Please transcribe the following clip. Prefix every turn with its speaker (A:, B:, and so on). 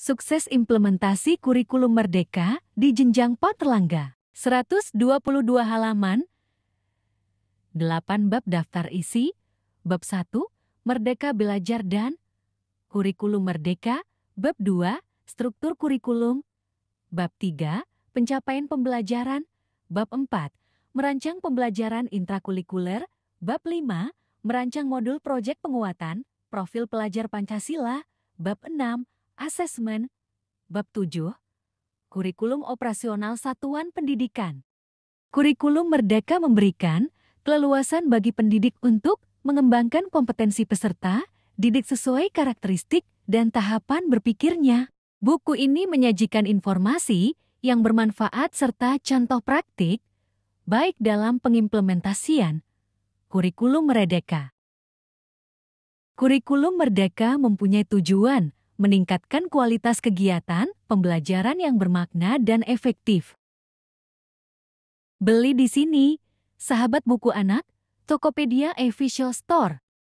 A: sukses implementasi kurikulum merdeka di jenjang Patelangga. 122 halaman, 8 bab daftar isi, bab 1, Merdeka Belajar dan Kurikulum Merdeka, bab 2, Struktur Kurikulum, bab 3, Pencapaian Pembelajaran, bab 4, Merancang Pembelajaran Intrakurikuler, bab 5, Merancang Modul Proyek Penguatan, Profil Pelajar Pancasila, bab 6, Asesmen, Bab 7, Kurikulum Operasional Satuan Pendidikan. Kurikulum Merdeka memberikan keleluasan bagi pendidik untuk mengembangkan kompetensi peserta, didik sesuai karakteristik dan tahapan berpikirnya. Buku ini menyajikan informasi yang bermanfaat serta contoh praktik, baik dalam pengimplementasian, kurikulum merdeka. Kurikulum merdeka mempunyai tujuan meningkatkan kualitas kegiatan, pembelajaran yang bermakna dan efektif. Beli di sini, sahabat buku anak, Tokopedia Official Store.